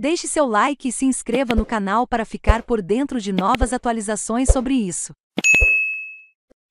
Deixe seu like e se inscreva no canal para ficar por dentro de novas atualizações sobre isso.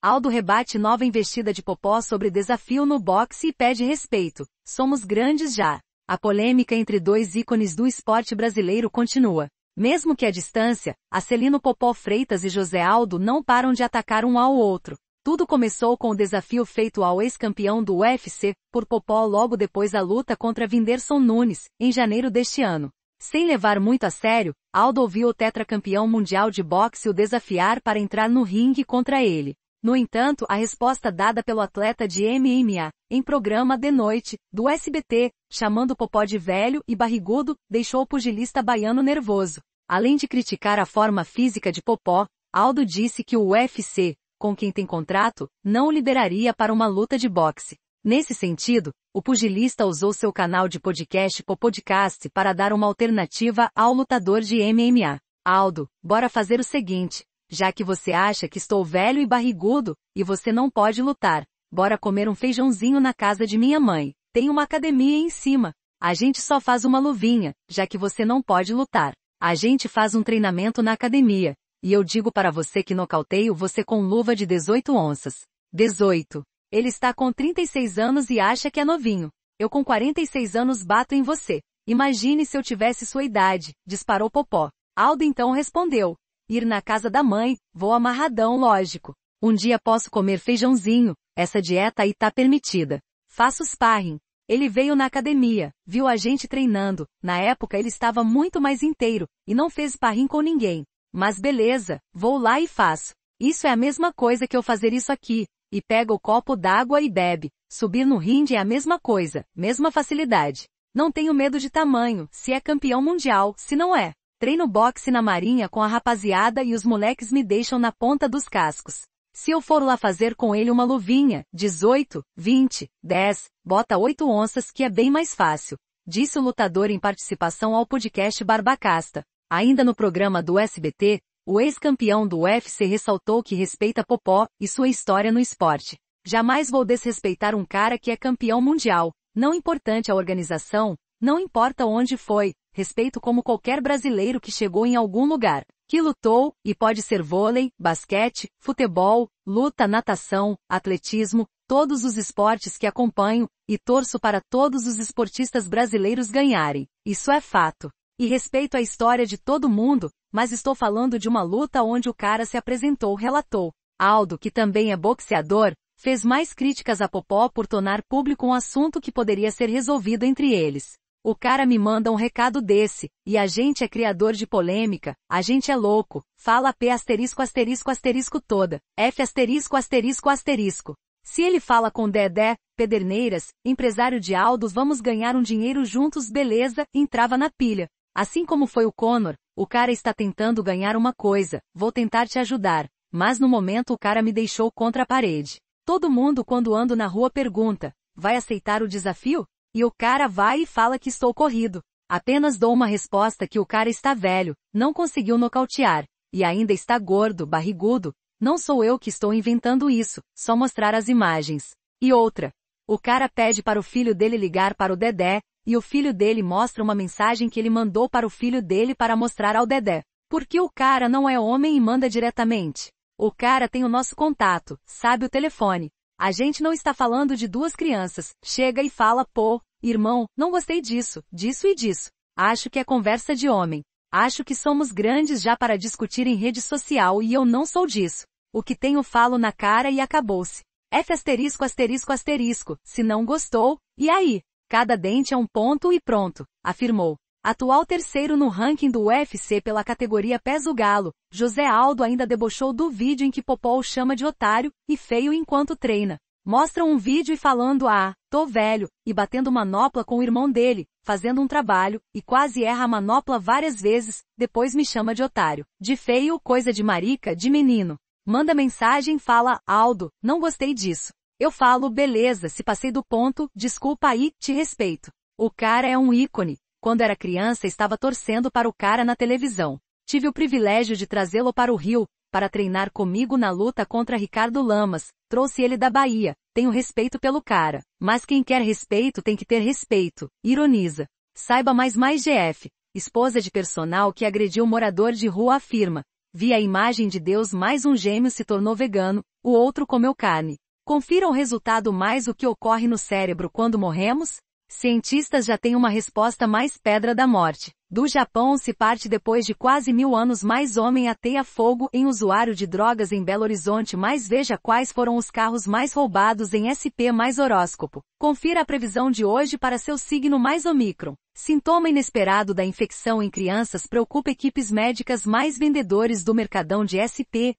Aldo rebate nova investida de Popó sobre desafio no boxe e pede respeito. Somos grandes já. A polêmica entre dois ícones do esporte brasileiro continua. Mesmo que à distância, Acelino Popó Freitas e José Aldo não param de atacar um ao outro. Tudo começou com o desafio feito ao ex-campeão do UFC, por Popó logo depois da luta contra Vinderson Nunes, em janeiro deste ano. Sem levar muito a sério, Aldo ouviu o tetracampeão mundial de boxe o desafiar para entrar no ringue contra ele. No entanto, a resposta dada pelo atleta de MMA, em programa de noite, do SBT, chamando Popó de velho e barrigudo, deixou o pugilista baiano nervoso. Além de criticar a forma física de Popó, Aldo disse que o UFC, com quem tem contrato, não o liberaria para uma luta de boxe. Nesse sentido, o pugilista usou seu canal de podcast Popodcast para dar uma alternativa ao lutador de MMA. Aldo, bora fazer o seguinte, já que você acha que estou velho e barrigudo, e você não pode lutar, bora comer um feijãozinho na casa de minha mãe, tem uma academia em cima, a gente só faz uma luvinha, já que você não pode lutar. A gente faz um treinamento na academia, e eu digo para você que nocauteio você com luva de 18 onças. 18. Ele está com 36 anos e acha que é novinho. Eu com 46 anos bato em você. Imagine se eu tivesse sua idade, disparou Popó. Aldo então respondeu. Ir na casa da mãe, vou amarradão, lógico. Um dia posso comer feijãozinho, essa dieta aí tá permitida. Faço sparring. Ele veio na academia, viu a gente treinando, na época ele estava muito mais inteiro, e não fez sparring com ninguém. Mas beleza, vou lá e faço. Isso é a mesma coisa que eu fazer isso aqui, e pega o copo d'água e bebe. Subir no ringue é a mesma coisa, mesma facilidade. Não tenho medo de tamanho, se é campeão mundial, se não é. Treino boxe na marinha com a rapaziada e os moleques me deixam na ponta dos cascos. Se eu for lá fazer com ele uma luvinha, 18, 20, 10, bota 8 onças que é bem mais fácil. Disse o lutador em participação ao podcast Barbacasta. Ainda no programa do SBT, o ex-campeão do UFC ressaltou que respeita Popó e sua história no esporte. Jamais vou desrespeitar um cara que é campeão mundial, não importante a organização, não importa onde foi, respeito como qualquer brasileiro que chegou em algum lugar, que lutou, e pode ser vôlei, basquete, futebol, luta, natação, atletismo, todos os esportes que acompanho, e torço para todos os esportistas brasileiros ganharem. Isso é fato. E respeito a história de todo mundo, mas estou falando de uma luta onde o cara se apresentou relatou. Aldo, que também é boxeador, fez mais críticas a Popó por tornar público um assunto que poderia ser resolvido entre eles. O cara me manda um recado desse, e a gente é criador de polêmica, a gente é louco, fala P asterisco asterisco asterisco toda, F asterisco asterisco asterisco. Se ele fala com Dedé, Pederneiras, empresário de Aldos vamos ganhar um dinheiro juntos beleza, entrava na pilha. Assim como foi o Connor, o cara está tentando ganhar uma coisa, vou tentar te ajudar, mas no momento o cara me deixou contra a parede. Todo mundo quando ando na rua pergunta, vai aceitar o desafio? E o cara vai e fala que estou corrido. Apenas dou uma resposta que o cara está velho, não conseguiu nocautear, e ainda está gordo, barrigudo, não sou eu que estou inventando isso, só mostrar as imagens. E outra. O cara pede para o filho dele ligar para o Dedé, e o filho dele mostra uma mensagem que ele mandou para o filho dele para mostrar ao Dedé. Porque o cara não é homem e manda diretamente. O cara tem o nosso contato, sabe o telefone. A gente não está falando de duas crianças. Chega e fala, pô, irmão, não gostei disso, disso e disso. Acho que é conversa de homem. Acho que somos grandes já para discutir em rede social e eu não sou disso. O que tenho falo na cara e acabou-se. F asterisco asterisco asterisco, se não gostou, e aí? Cada dente é um ponto e pronto, afirmou. Atual terceiro no ranking do UFC pela categoria peso galo, José Aldo ainda debochou do vídeo em que Popol chama de otário e feio enquanto treina. Mostra um vídeo e falando a, ah, tô velho, e batendo manopla com o irmão dele, fazendo um trabalho, e quase erra a manopla várias vezes, depois me chama de otário. De feio, coisa de marica, de menino. Manda mensagem fala, Aldo, não gostei disso. Eu falo beleza se passei do ponto, desculpa aí, te respeito. O cara é um ícone. Quando era criança estava torcendo para o cara na televisão. Tive o privilégio de trazê-lo para o Rio, para treinar comigo na luta contra Ricardo Lamas, trouxe ele da Bahia, tenho respeito pelo cara. Mas quem quer respeito tem que ter respeito, ironiza. Saiba mais mais GF, esposa de personal que agrediu morador de rua afirma. Vi a imagem de Deus mais um gêmeo se tornou vegano, o outro comeu carne. Confira o resultado mais o que ocorre no cérebro quando morremos? Cientistas já têm uma resposta mais pedra da morte. Do Japão se parte depois de quase mil anos mais homem ateia fogo em usuário de drogas em Belo Horizonte mais veja quais foram os carros mais roubados em SP mais horóscopo. Confira a previsão de hoje para seu signo mais Omicron. Sintoma inesperado da infecção em crianças preocupa equipes médicas mais vendedores do mercadão de SP,